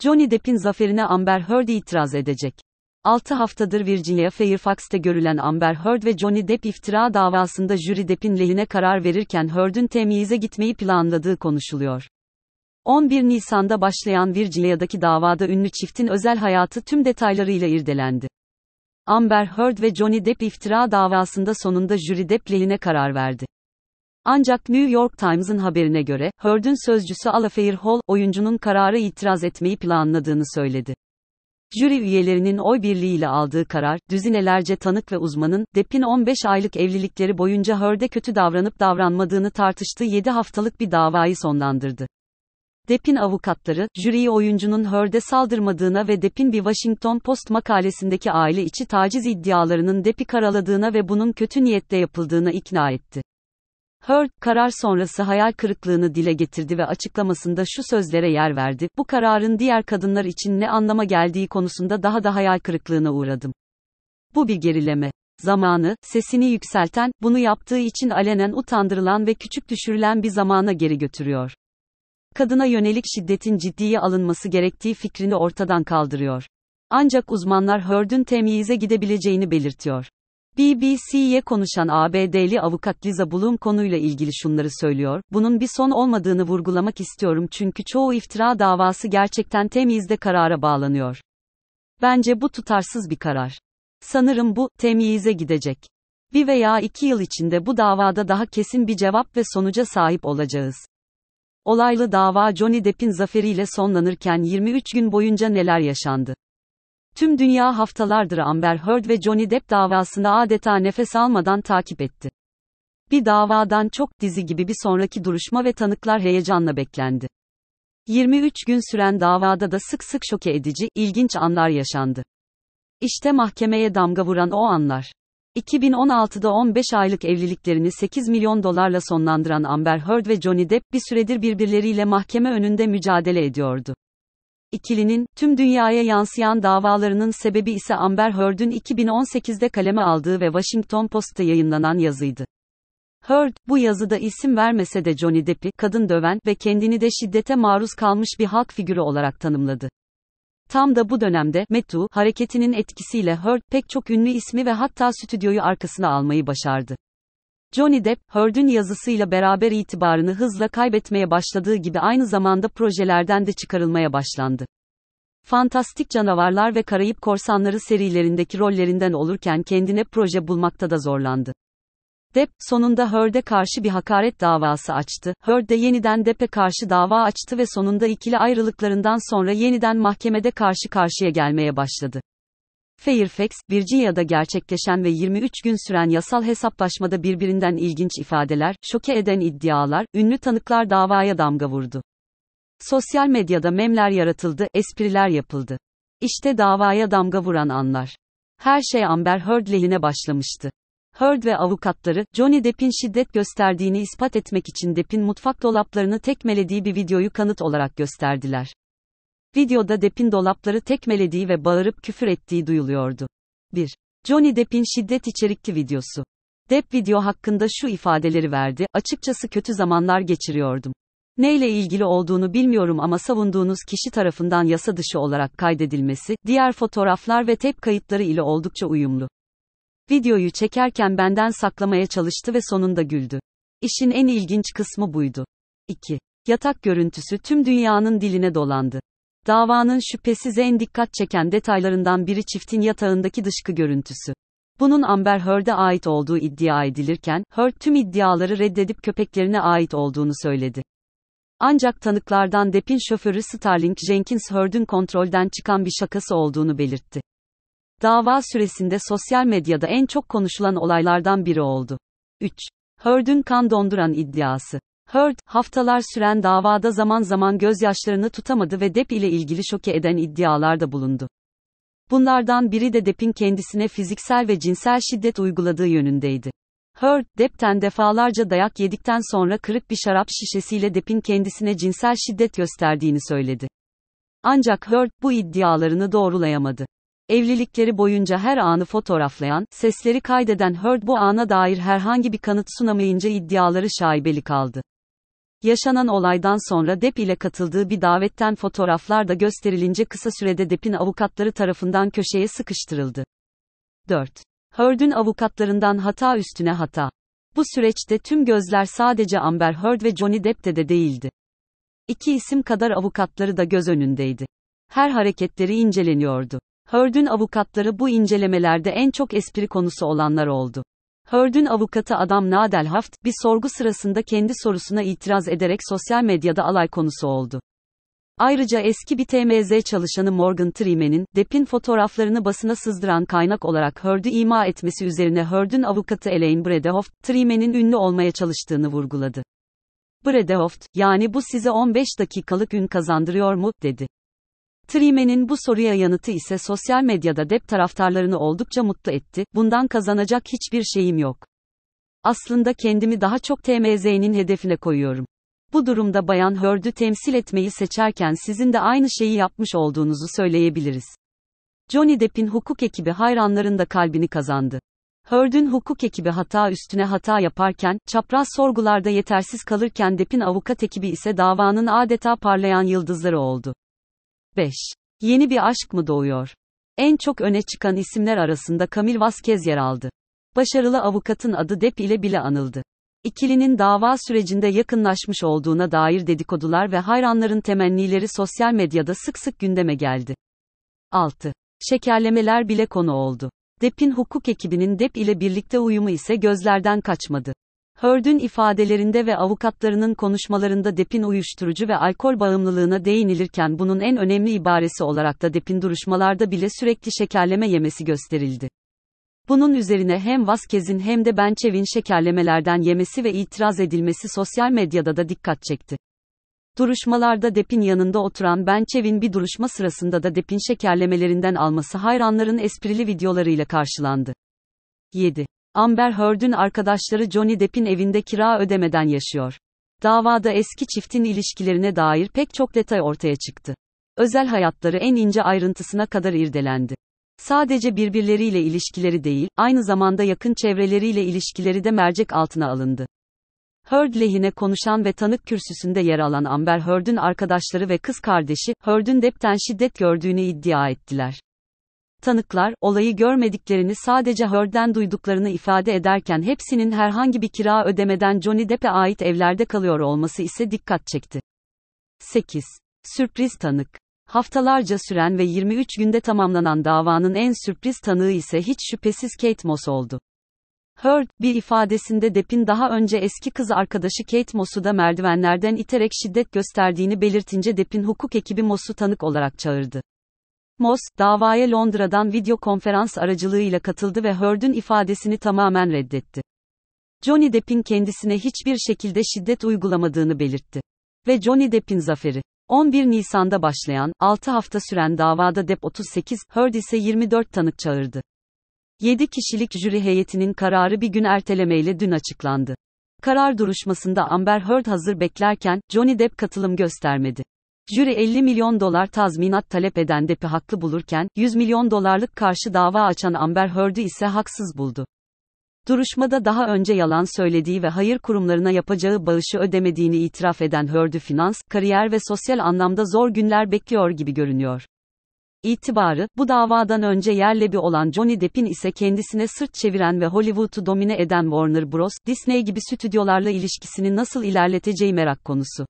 Johnny Depp'in zaferine Amber Heard itiraz edecek. 6 haftadır Virginia Fairfax'te görülen Amber Heard ve Johnny Depp iftira davasında jüri Depp'in lehine karar verirken Heard'ün temyize gitmeyi planladığı konuşuluyor. 11 Nisan'da başlayan Virginia'daki davada ünlü çiftin özel hayatı tüm detaylarıyla irdelendi. Amber Heard ve Johnny Depp iftira davasında sonunda jüri Depp lehine karar verdi. Ancak New York Times'ın haberine göre, Heard'ün sözcüsü Alafair Hall, oyuncunun kararı itiraz etmeyi planladığını söyledi. Jüri üyelerinin oy birliğiyle aldığı karar, düzinelerce tanık ve uzmanın, Depp'in 15 aylık evlilikleri boyunca Hurd'e kötü davranıp davranmadığını tartıştığı 7 haftalık bir davayı sonlandırdı. Depp'in avukatları, jüriyi oyuncunun Hurd'e saldırmadığına ve Depp'in bir Washington Post makalesindeki aile içi taciz iddialarının Depp'i karaladığına ve bunun kötü niyetle yapıldığına ikna etti. Heard, karar sonrası hayal kırıklığını dile getirdi ve açıklamasında şu sözlere yer verdi, bu kararın diğer kadınlar için ne anlama geldiği konusunda daha da hayal kırıklığına uğradım. Bu bir gerileme. Zamanı, sesini yükselten, bunu yaptığı için alenen utandırılan ve küçük düşürülen bir zamana geri götürüyor. Kadına yönelik şiddetin ciddiye alınması gerektiği fikrini ortadan kaldırıyor. Ancak uzmanlar Heard'ün temyize gidebileceğini belirtiyor. BBC'ye konuşan ABD'li avukat Liza Bloom konuyla ilgili şunları söylüyor, bunun bir son olmadığını vurgulamak istiyorum çünkü çoğu iftira davası gerçekten temizde karara bağlanıyor. Bence bu tutarsız bir karar. Sanırım bu, temyize gidecek. Bir veya iki yıl içinde bu davada daha kesin bir cevap ve sonuca sahip olacağız. Olaylı dava Johnny Depp'in zaferiyle sonlanırken 23 gün boyunca neler yaşandı? Tüm dünya haftalardır Amber Heard ve Johnny Depp davasını adeta nefes almadan takip etti. Bir davadan çok dizi gibi bir sonraki duruşma ve tanıklar heyecanla beklendi. 23 gün süren davada da sık sık şoke edici, ilginç anlar yaşandı. İşte mahkemeye damga vuran o anlar. 2016'da 15 aylık evliliklerini 8 milyon dolarla sonlandıran Amber Heard ve Johnny Depp bir süredir birbirleriyle mahkeme önünde mücadele ediyordu. İkilinin, tüm dünyaya yansıyan davalarının sebebi ise Amber Heard'ün 2018'de kaleme aldığı ve Washington Post'ta yayınlanan yazıydı. Heard, bu yazıda isim vermese de Johnny Depp'i, kadın döven ve kendini de şiddete maruz kalmış bir halk figürü olarak tanımladı. Tam da bu dönemde, Metoo hareketinin etkisiyle Heard, pek çok ünlü ismi ve hatta stüdyoyu arkasına almayı başardı. Johnny Depp, Heard'ün yazısıyla beraber itibarını hızla kaybetmeye başladığı gibi aynı zamanda projelerden de çıkarılmaya başlandı. Fantastik Canavarlar ve Karayip Korsanları serilerindeki rollerinden olurken kendine proje bulmakta da zorlandı. Depp, sonunda Hurd'e karşı bir hakaret davası açtı, Heard de yeniden Depp'e karşı dava açtı ve sonunda ikili ayrılıklarından sonra yeniden mahkemede karşı karşıya gelmeye başladı. Fairfax, Virginia'da gerçekleşen ve 23 gün süren yasal hesaplaşmada birbirinden ilginç ifadeler, şoke eden iddialar, ünlü tanıklar davaya damga vurdu. Sosyal medyada memler yaratıldı, espriler yapıldı. İşte davaya damga vuran anlar. Her şey Amber Heard lehine başlamıştı. Heard ve avukatları, Johnny Depp'in şiddet gösterdiğini ispat etmek için Depp'in mutfak dolaplarını tekmelediği bir videoyu kanıt olarak gösterdiler. Videoda Depp'in dolapları tekmelediği ve bağırıp küfür ettiği duyuluyordu. 1. Johnny Depp'in şiddet içerikli videosu. Depp video hakkında şu ifadeleri verdi, açıkçası kötü zamanlar geçiriyordum. Neyle ilgili olduğunu bilmiyorum ama savunduğunuz kişi tarafından yasa dışı olarak kaydedilmesi, diğer fotoğraflar ve tep kayıtları ile oldukça uyumlu. Videoyu çekerken benden saklamaya çalıştı ve sonunda güldü. İşin en ilginç kısmı buydu. 2. Yatak görüntüsü tüm dünyanın diline dolandı. Davanın şüphesiz en dikkat çeken detaylarından biri çiftin yatağındaki dışkı görüntüsü. Bunun Amber Heard'e ait olduğu iddia edilirken, Heard tüm iddiaları reddedip köpeklerine ait olduğunu söyledi. Ancak tanıklardan Depp'in şoförü Starling Jenkins Heard'ün kontrolden çıkan bir şakası olduğunu belirtti. Dava süresinde sosyal medyada en çok konuşulan olaylardan biri oldu. 3. Heard'ün kan donduran iddiası. Heard, haftalar süren davada zaman zaman gözyaşlarını tutamadı ve Depp ile ilgili şoke eden iddialarda bulundu. Bunlardan biri de Depp'in kendisine fiziksel ve cinsel şiddet uyguladığı yönündeydi. Heard, Depp'ten defalarca dayak yedikten sonra kırık bir şarap şişesiyle Depp'in kendisine cinsel şiddet gösterdiğini söyledi. Ancak Heard, bu iddialarını doğrulayamadı. Evlilikleri boyunca her anı fotoğraflayan, sesleri kaydeden Heard bu ana dair herhangi bir kanıt sunamayınca iddiaları şaibeli kaldı. Yaşanan olaydan sonra Depp ile katıldığı bir davetten fotoğraflar da gösterilince kısa sürede Depp'in avukatları tarafından köşeye sıkıştırıldı. 4. Heard'ün avukatlarından hata üstüne hata. Bu süreçte tüm gözler sadece Amber Heard ve Johnny Depp'te de değildi. İki isim kadar avukatları da göz önündeydi. Her hareketleri inceleniyordu. Heard'ün avukatları bu incelemelerde en çok espri konusu olanlar oldu. Hördün avukatı Adam Nadel Haft, bir sorgu sırasında kendi sorusuna itiraz ederek sosyal medyada alay konusu oldu. Ayrıca eski bir TMZ çalışanı Morgan Freeman'in, Depp'in fotoğraflarını basına sızdıran kaynak olarak Heard'ü ima etmesi üzerine Hördün avukatı Elaine Bredehoft, Freeman'in ünlü olmaya çalıştığını vurguladı. Bredehoft, yani bu size 15 dakikalık ün kazandırıyor mu, dedi. Trime'nin bu soruya yanıtı ise sosyal medyada dep taraftarlarını oldukça mutlu etti, bundan kazanacak hiçbir şeyim yok. Aslında kendimi daha çok TMZ'nin hedefine koyuyorum. Bu durumda Bayan Hörd'ü temsil etmeyi seçerken sizin de aynı şeyi yapmış olduğunuzu söyleyebiliriz. Johnny Depp'in hukuk ekibi hayranların da kalbini kazandı. Hörd'ün hukuk ekibi hata üstüne hata yaparken, çapraz sorgularda yetersiz kalırken Depp'in avukat ekibi ise davanın adeta parlayan yıldızları oldu. 5. Yeni bir aşk mı doğuyor? En çok öne çıkan isimler arasında Kamil Vazquez yer aldı. Başarılı avukatın adı Dep ile bile anıldı. İkilinin dava sürecinde yakınlaşmış olduğuna dair dedikodular ve hayranların temennileri sosyal medyada sık sık gündeme geldi. 6. Şekerlemeler bile konu oldu. Dep'in hukuk ekibinin Dep ile birlikte uyumu ise gözlerden kaçmadı. Hördün ifadelerinde ve avukatlarının konuşmalarında Depin uyuşturucu ve alkol bağımlılığına değinilirken bunun en önemli ibaresi olarak da Depin duruşmalarda bile sürekli şekerleme yemesi gösterildi. Bunun üzerine hem Vasquez'in hem de Bençev'in şekerlemelerden yemesi ve itiraz edilmesi sosyal medyada da dikkat çekti. Duruşmalarda Depin yanında oturan Bençev'in bir duruşma sırasında da Depin şekerlemelerinden alması hayranların esprili videolarıyla karşılandı. 7. Amber Heard'ün arkadaşları Johnny Depp'in evinde kira ödemeden yaşıyor. Davada eski çiftin ilişkilerine dair pek çok detay ortaya çıktı. Özel hayatları en ince ayrıntısına kadar irdelendi. Sadece birbirleriyle ilişkileri değil, aynı zamanda yakın çevreleriyle ilişkileri de mercek altına alındı. Heard lehine konuşan ve tanık kürsüsünde yer alan Amber Heard'ün arkadaşları ve kız kardeşi, Heard'ün Depp'ten şiddet gördüğünü iddia ettiler. Tanıklar, olayı görmediklerini sadece Heard'den duyduklarını ifade ederken hepsinin herhangi bir kira ödemeden Johnny Depp'e ait evlerde kalıyor olması ise dikkat çekti. 8. Sürpriz tanık. Haftalarca süren ve 23 günde tamamlanan davanın en sürpriz tanığı ise hiç şüphesiz Kate Moss oldu. Heard, bir ifadesinde Depp'in daha önce eski kız arkadaşı Kate Moss'u da merdivenlerden iterek şiddet gösterdiğini belirtince Depp'in hukuk ekibi Moss'u tanık olarak çağırdı. Moss, davaya Londra'dan video konferans aracılığıyla katıldı ve Heard'ün ifadesini tamamen reddetti. Johnny Depp'in kendisine hiçbir şekilde şiddet uygulamadığını belirtti. Ve Johnny Depp'in zaferi. 11 Nisan'da başlayan, 6 hafta süren davada Depp 38, Heard ise 24 tanık çağırdı. 7 kişilik jüri heyetinin kararı bir gün ertelemeyle dün açıklandı. Karar duruşmasında Amber Heard hazır beklerken, Johnny Depp katılım göstermedi. Jüri 50 milyon dolar tazminat talep eden Depp'i haklı bulurken, 100 milyon dolarlık karşı dava açan Amber Heard'ü ise haksız buldu. Duruşmada daha önce yalan söylediği ve hayır kurumlarına yapacağı bağışı ödemediğini itiraf eden Heard'ü finans, kariyer ve sosyal anlamda zor günler bekliyor gibi görünüyor. İtibarı, bu davadan önce yerlebi olan Johnny Depp'in ise kendisine sırt çeviren ve Hollywood'u domine eden Warner Bros. Disney gibi stüdyolarla ilişkisini nasıl ilerleteceği merak konusu.